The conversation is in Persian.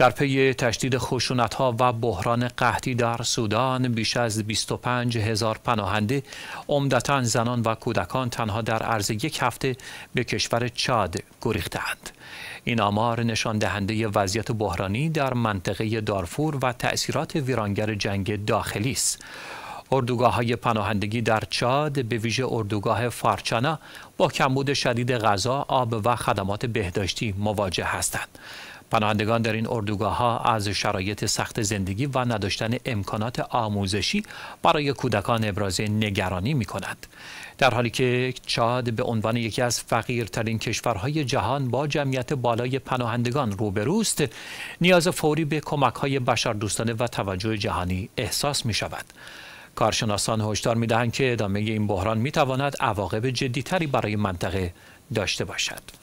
در پی تشدید خشونت ها و بحران قحطی در سودان بیش از 25 هزار پناهنده عمدتا زنان و کودکان تنها در عرض یک هفته به کشور چاد گریختند. این آمار نشان دهنده وضعیت بحرانی در منطقه دارفور و تأثیرات ویرانگر جنگ داخلی است. اردوگاه های پناهندگی در چاد به ویژه اردوگاه فارچانا با کمبود شدید غذا، آب و خدمات بهداشتی مواجه هستند. پناهندگان در این اردوگاه ها از شرایط سخت زندگی و نداشتن امکانات آموزشی برای کودکان ابراز نگرانی می کنند. در حالی که چاد به عنوان یکی از فقیرترین کشورهای جهان با جمعیت بالای پناهندگان روبروست، نیاز فوری به کمک های بشردوستانه و توجه جهانی احساس می شود. کارشناسان هشدار می‌دهند که ادامه این بحران می‌تواند عواقب جدیتری برای منطقه داشته باشد